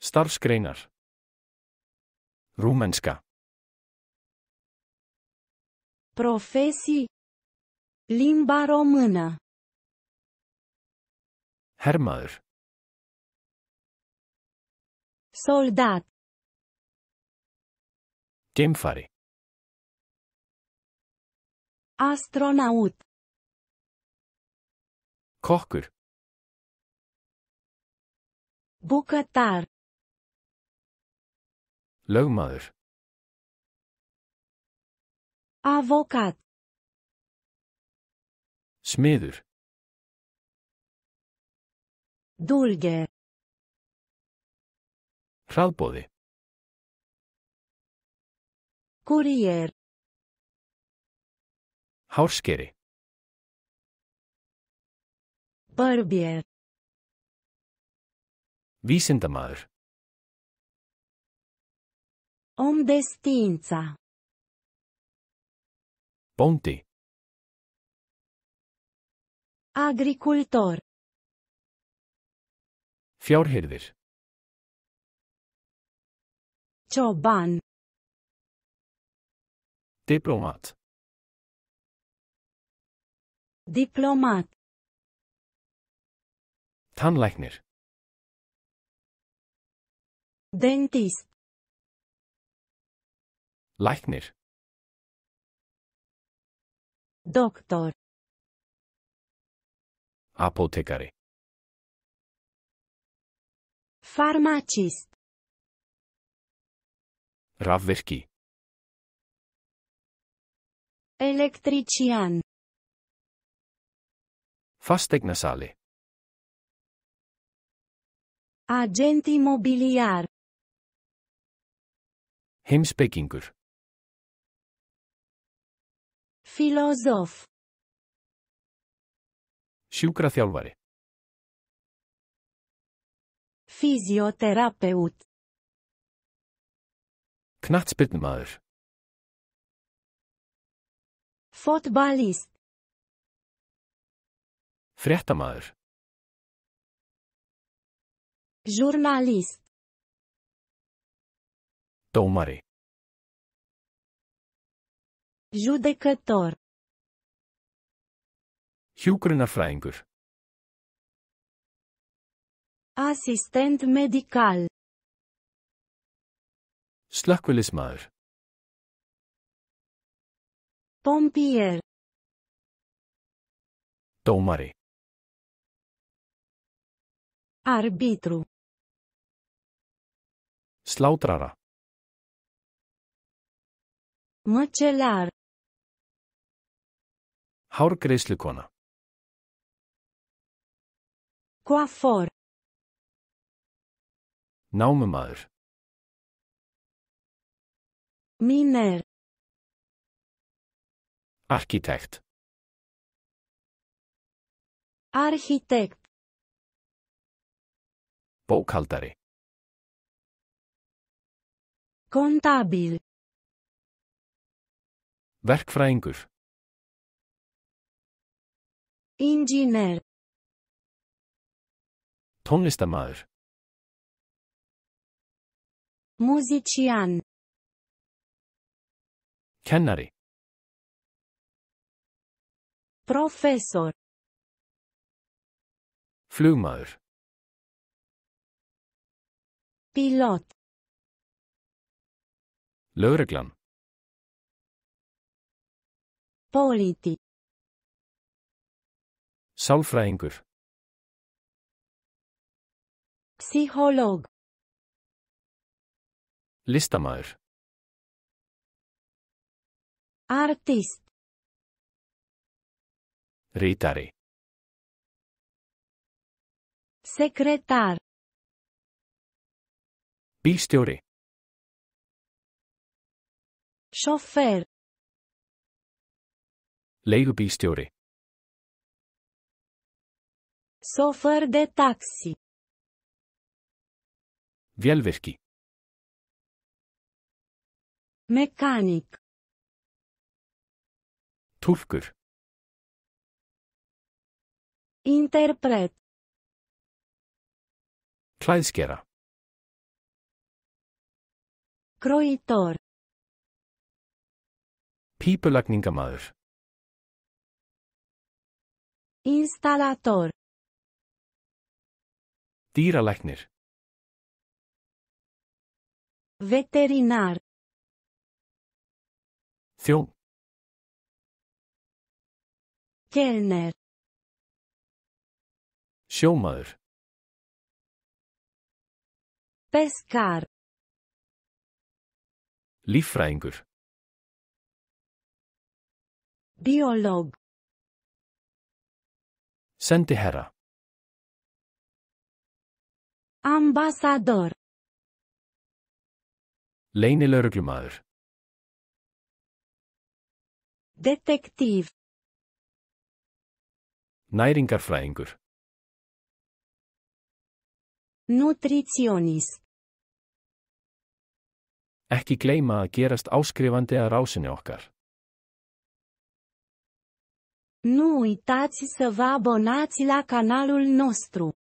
Starfsgreinar Rúmenska Profesii Limba română Hermaður Soldat Geimfari Astronaut Kokkur Bucătar Lögmaður. Avokat. Smiður. Dolge. Hraðbóði. Kurýr. Hárskeri. Börbjör. Vísindamaður. Om Ponte. Agricultor. Fjordherder. Choban. Diplomat. Diplomat. Tanlechner. Dentist. Læknir. Doktor. Apotekari. Farmacist. Rafvirki. Elektrician. Fastegnasali. Agent imobiliar. Hemspekingur. Filozof. Sjúkraþjálfari. Fysioterapeut. Knattspilnmaður. Fotballist. Fréttamaður. Journalist. Dómari. Judecător. Hjúkrunarfræðingur. Asistent medical. Slakvelismar. Pompier. Dómari. Arbitru. Slautrara. Măcelar. Hárgreiðslukona. Coafor. Námumadur. Miner. Arkitekt. Arkitekt. Bókaldari. Kontabil. Verkfræðingur. Inginär. Tónlistarmaður. Musician. Kennari. Professor. Flugmaður. Pilot. Lögreglan. Politi. Sálfræðingur Psycholog Listamaður Artist Rítari Sekretár Bílstjóri Sjoffer Leigubílstjóri Sofăr de taxi. Vélvirki. Mekanik. Túlkur. Interpret. Klæðskera. Kroitor. Pípulagningamaður. Instalator. Dýralæknir. Veterinar. Þjón. Kellner. Sjómaður. Peskar. Lífræðingur. Biolog. Sendiherra. Ambassador. Leynilörglumaður. Detektív. Næringarfræðingur. Nutritionist. Ekki gleyma að gerast áskrifandi að rásinni okkar. Nu uitați să vă abonați la canalul nostru.